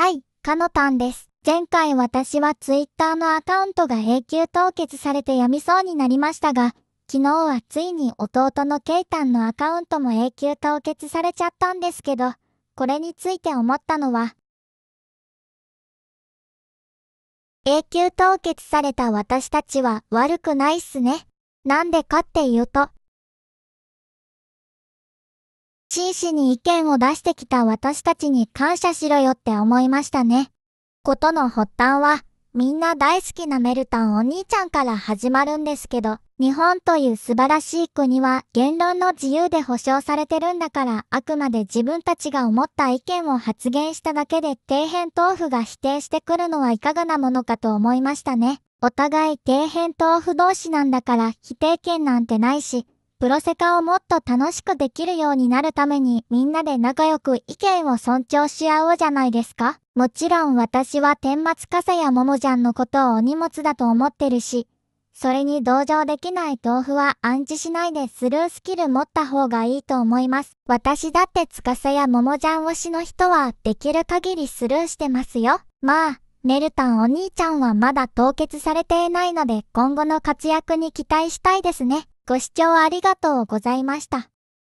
はい、かのたんです。前回私は Twitter のアカウントが永久凍結されてやみそうになりましたが、昨日はついに弟のケイタンのアカウントも永久凍結されちゃったんですけど、これについて思ったのは、永久凍結された私たちは悪くないっすね。なんでかっていうと、真摯に意見を出してきた私たちに感謝しろよって思いましたね。ことの発端は、みんな大好きなメルタンお兄ちゃんから始まるんですけど、日本という素晴らしい国は言論の自由で保障されてるんだから、あくまで自分たちが思った意見を発言しただけで底辺豆腐が否定してくるのはいかがなものかと思いましたね。お互い底辺豆腐同士なんだから否定権なんてないし、プロセカをもっと楽しくできるようになるためにみんなで仲良く意見を尊重し合おうじゃないですかもちろん私は天末笠やももちゃんのことをお荷物だと思ってるし、それに同情できない豆腐は暗示しないでスルースキル持った方がいいと思います。私だって司やももじゃん推しの人はできる限りスルーしてますよ。まあ、メルタンお兄ちゃんはまだ凍結されていないので今後の活躍に期待したいですね。ご視聴ありがとうございました。